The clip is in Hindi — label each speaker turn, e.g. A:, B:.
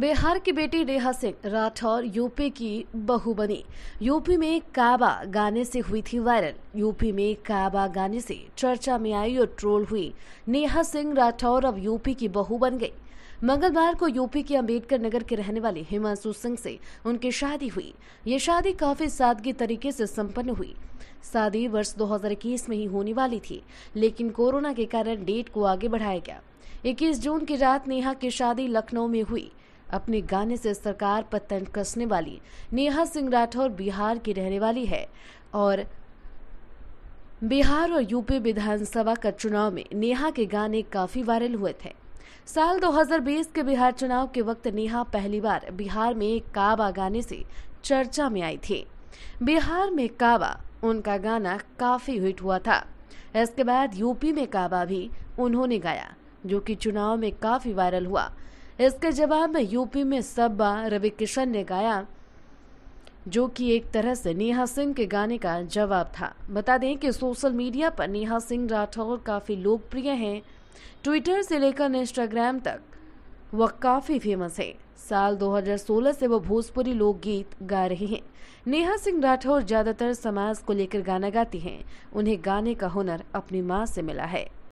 A: बिहार की बेटी नेहा सिंह राठौर यूपी की बहू बनी यूपी में काबा गाने से हुई थी वायरल यूपी में काबा गाने से चर्चा में आई और ट्रोल हुई नेहा सिंह राठौर अब यूपी की बहू बन गई मंगलवार को यूपी के अंबेडकर नगर के रहने वाले हिमांशु सिंह से उनकी शादी हुई ये शादी काफी सादगी तरीके से संपन्न हुई शादी वर्ष 2021 में ही होने वाली थी लेकिन कोरोना के कारण डेट को आगे बढ़ाया गया 21 जून की रात नेहा की शादी लखनऊ में हुई अपने गाने से सरकार पतन कसने वाली नेहा सिंह राठौर बिहार की रहने वाली है और बिहार और यूपी विधानसभा का चुनाव में नेहा के गाने काफी वायरल हुए थे साल 2020 के बिहार चुनाव के वक्त नेहा पहली बार बिहार में काबा गाने से चर्चा में आई थी बिहार में काबा उनका गाना काफी हिट हुआ था इसके बाद यूपी में काबा भी उन्होंने गाया जो कि चुनाव में काफी वायरल हुआ इसके जवाब में यूपी में सब्बा रवि किशन ने गाया जो कि एक तरह से नेहा सिंह के गाने का जवाब था बता दें कि सोशल मीडिया पर नेहा सिंह राठौर काफ़ी लोकप्रिय हैं ट्विटर से लेकर इंस्टाग्राम तक वह काफ़ी फेमस है साल 2016 से वो भोजपुरी लोकगीत गा रही हैं नेहा सिंह राठौर ज़्यादातर समाज को लेकर गाना गाती हैं उन्हें गाने का हुनर अपनी माँ से मिला है